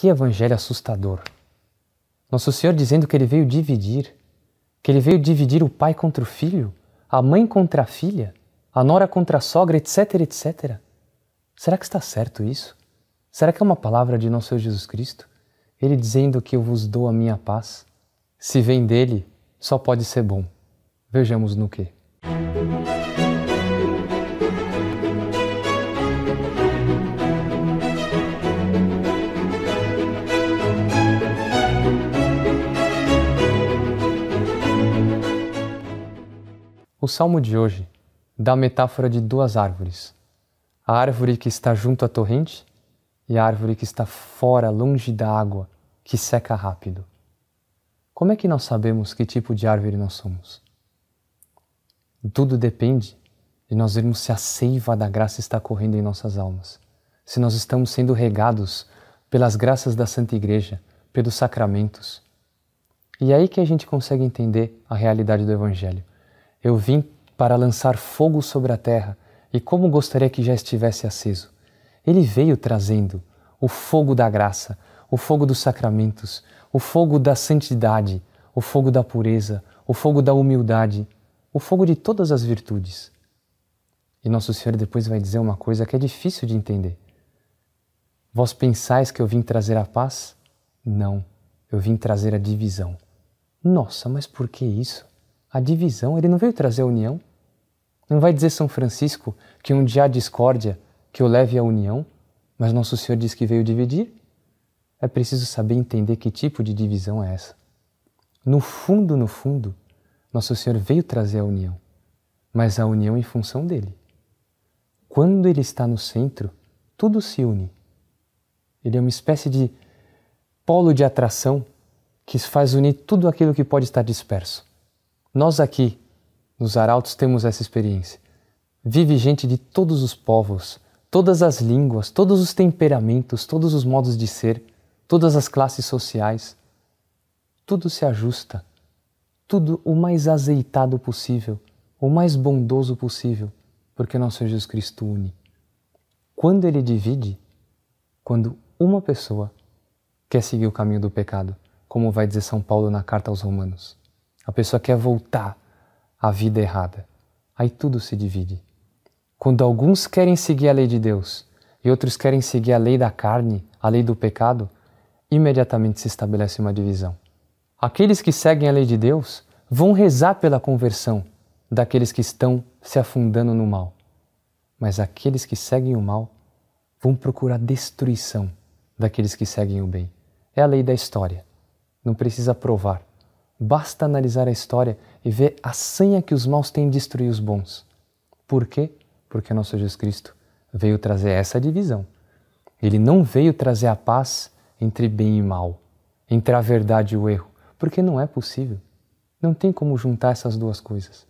Que evangelho assustador! Nosso Senhor dizendo que ele veio dividir, que ele veio dividir o pai contra o filho, a mãe contra a filha, a nora contra a sogra, etc, etc. Será que está certo isso? Será que é uma palavra de nosso Senhor Jesus Cristo? Ele dizendo que eu vos dou a minha paz. Se vem dele, só pode ser bom. Vejamos no que. O salmo de hoje dá a metáfora de duas árvores: a árvore que está junto à torrente e a árvore que está fora, longe da água, que seca rápido. Como é que nós sabemos que tipo de árvore nós somos? Tudo depende de nós vermos se a seiva da graça está correndo em nossas almas, se nós estamos sendo regados pelas graças da Santa Igreja, pelos sacramentos. E é aí que a gente consegue entender a realidade do Evangelho. Eu vim para lançar fogo sobre a terra, e como gostaria que já estivesse aceso. Ele veio trazendo o fogo da graça, o fogo dos sacramentos, o fogo da santidade, o fogo da pureza, o fogo da humildade, o fogo de todas as virtudes. E Nosso Senhor depois vai dizer uma coisa que é difícil de entender. Vós pensais que eu vim trazer a paz? Não, eu vim trazer a divisão. Nossa, mas por que isso? a divisão, ele não veio trazer a união. Não vai dizer São Francisco que um dia há discórdia que o leve à união, mas Nosso Senhor diz que veio dividir? É preciso saber entender que tipo de divisão é essa. No fundo, no fundo, Nosso Senhor veio trazer a união, mas a união em função dele. Quando ele está no centro, tudo se une. Ele é uma espécie de polo de atração que faz unir tudo aquilo que pode estar disperso. Nós aqui, nos Arautos, temos essa experiência. Vive gente de todos os povos, todas as línguas, todos os temperamentos, todos os modos de ser, todas as classes sociais. Tudo se ajusta, tudo o mais azeitado possível, o mais bondoso possível, porque nosso Jesus Cristo une. Quando ele divide, quando uma pessoa quer seguir o caminho do pecado, como vai dizer São Paulo na carta aos Romanos a pessoa quer voltar à vida errada. Aí tudo se divide. Quando alguns querem seguir a lei de Deus e outros querem seguir a lei da carne, a lei do pecado, imediatamente se estabelece uma divisão. Aqueles que seguem a lei de Deus vão rezar pela conversão daqueles que estão se afundando no mal. Mas aqueles que seguem o mal vão procurar destruição daqueles que seguem o bem. É a lei da história. Não precisa provar. Basta analisar a história e ver a sanha que os maus têm de destruir os bons. Por quê? Porque nosso Jesus Cristo veio trazer essa divisão. Ele não veio trazer a paz entre bem e mal, entre a verdade e o erro, porque não é possível. Não tem como juntar essas duas coisas.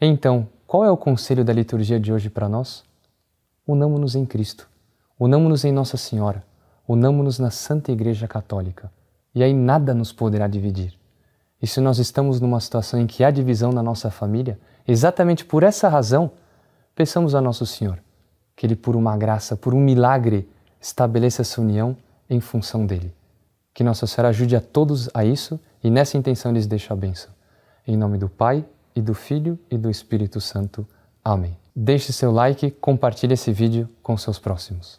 Então, qual é o conselho da liturgia de hoje para nós? Unamo-nos em Cristo, unamo-nos em Nossa Senhora, unamo-nos na Santa Igreja Católica, e aí nada nos poderá dividir. E se nós estamos numa situação em que há divisão na nossa família, exatamente por essa razão, peçamos a Nosso Senhor que Ele, por uma graça, por um milagre, estabeleça essa união em função dele. Que Nossa Senhora ajude a todos a isso e nessa intenção lhes deixo a bênção. Em nome do Pai, e do Filho e do Espírito Santo. Amém. Deixe seu like, compartilhe esse vídeo com seus próximos.